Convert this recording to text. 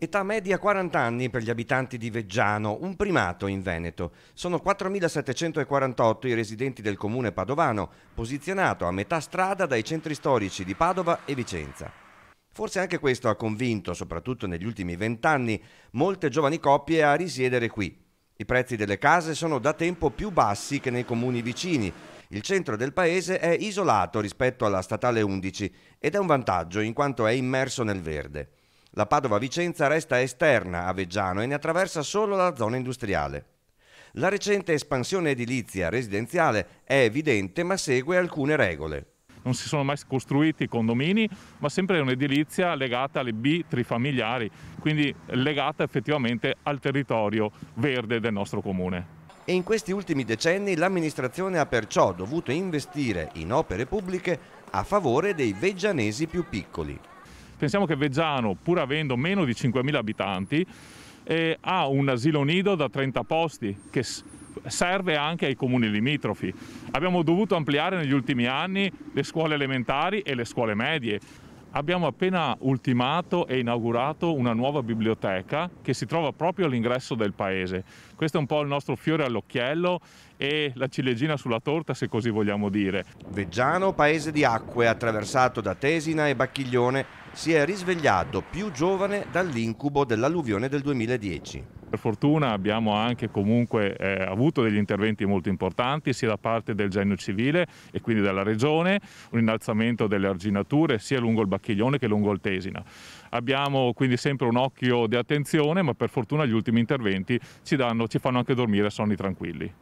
Età media 40 anni per gli abitanti di Veggiano, un primato in Veneto. Sono 4.748 i residenti del comune padovano, posizionato a metà strada dai centri storici di Padova e Vicenza. Forse anche questo ha convinto, soprattutto negli ultimi vent'anni, molte giovani coppie a risiedere qui. I prezzi delle case sono da tempo più bassi che nei comuni vicini. Il centro del paese è isolato rispetto alla statale 11 ed è un vantaggio in quanto è immerso nel verde. La Padova-Vicenza resta esterna a Veggiano e ne attraversa solo la zona industriale. La recente espansione edilizia residenziale è evidente ma segue alcune regole. Non si sono mai costruiti condomini, ma sempre un'edilizia legata alle B trifamiliari, quindi legata effettivamente al territorio verde del nostro comune e in questi ultimi decenni l'amministrazione ha perciò dovuto investire in opere pubbliche a favore dei veggianesi più piccoli. Pensiamo che Veggiano, pur avendo meno di 5.000 abitanti, eh, ha un asilo nido da 30 posti che serve anche ai comuni limitrofi. Abbiamo dovuto ampliare negli ultimi anni le scuole elementari e le scuole medie. Abbiamo appena ultimato e inaugurato una nuova biblioteca che si trova proprio all'ingresso del paese. Questo è un po' il nostro fiore all'occhiello e la ciliegina sulla torta, se così vogliamo dire. Veggiano, paese di acque, attraversato da Tesina e Bacchiglione, si è risvegliato più giovane dall'incubo dell'alluvione del 2010. Per fortuna abbiamo anche comunque eh, avuto degli interventi molto importanti sia da parte del genio civile e quindi della regione, un innalzamento delle arginature sia lungo il Bacchiglione che lungo il Tesina. Abbiamo quindi sempre un occhio di attenzione ma per fortuna gli ultimi interventi ci, danno, ci fanno anche dormire sonni tranquilli.